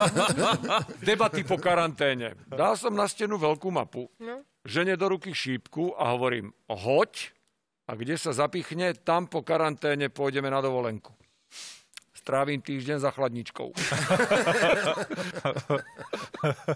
Debaty po karanténe. Dal som na stenu veľkú mapu, no. žene do ruky šípku a hovorím, hoď a kde sa zapichne, tam po karanténe pôjdeme na dovolenku. Strávim týždeň za chladničkou.